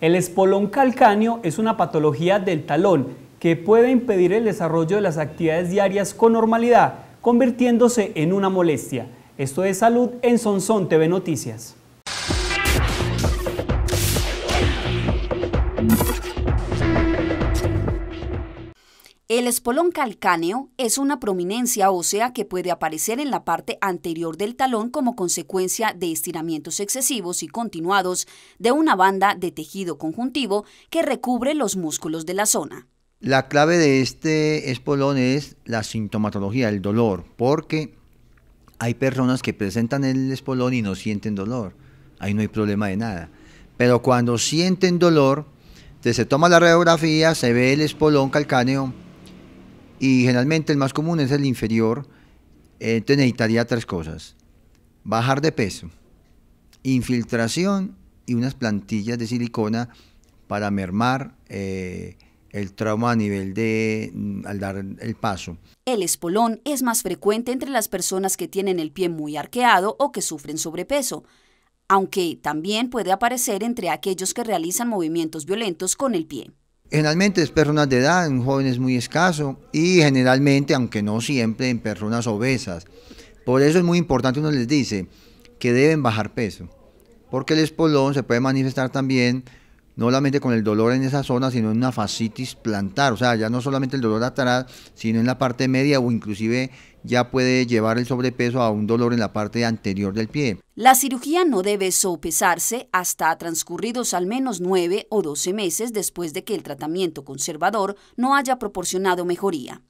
El espolón calcáneo es una patología del talón que puede impedir el desarrollo de las actividades diarias con normalidad, convirtiéndose en una molestia. Esto es Salud en Sonsón TV Noticias. El espolón calcáneo es una prominencia ósea que puede aparecer en la parte anterior del talón como consecuencia de estiramientos excesivos y continuados de una banda de tejido conjuntivo que recubre los músculos de la zona. La clave de este espolón es la sintomatología, el dolor, porque hay personas que presentan el espolón y no sienten dolor. Ahí no hay problema de nada. Pero cuando sienten dolor, se toma la radiografía, se ve el espolón calcáneo y generalmente el más común es el inferior, eh, entonces necesitaría tres cosas. Bajar de peso, infiltración y unas plantillas de silicona para mermar eh, el trauma a nivel de mm, al dar el paso. El espolón es más frecuente entre las personas que tienen el pie muy arqueado o que sufren sobrepeso, aunque también puede aparecer entre aquellos que realizan movimientos violentos con el pie. Generalmente es personas de edad, un joven muy escaso y generalmente, aunque no siempre, en personas obesas. Por eso es muy importante, uno les dice que deben bajar peso, porque el espolón se puede manifestar también no solamente con el dolor en esa zona, sino en una fascitis plantar, o sea, ya no solamente el dolor atrás, sino en la parte media o inclusive ya puede llevar el sobrepeso a un dolor en la parte anterior del pie. La cirugía no debe sopesarse hasta transcurridos al menos 9 o 12 meses después de que el tratamiento conservador no haya proporcionado mejoría.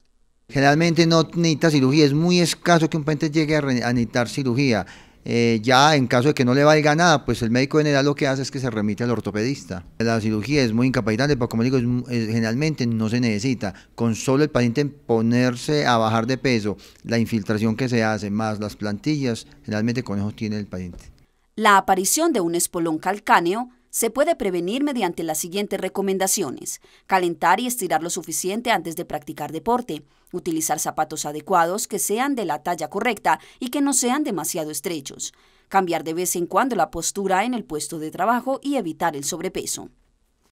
Generalmente no necesita cirugía, es muy escaso que un paciente llegue a necesitar cirugía. Eh, ya en caso de que no le valga nada, pues el médico general lo que hace es que se remite al ortopedista. La cirugía es muy incapacitante, porque como digo, eh, generalmente no se necesita. Con solo el paciente ponerse a bajar de peso, la infiltración que se hace, más las plantillas, generalmente con eso tiene el paciente. La aparición de un espolón calcáneo se puede prevenir mediante las siguientes recomendaciones. Calentar y estirar lo suficiente antes de practicar deporte. Utilizar zapatos adecuados que sean de la talla correcta y que no sean demasiado estrechos. Cambiar de vez en cuando la postura en el puesto de trabajo y evitar el sobrepeso.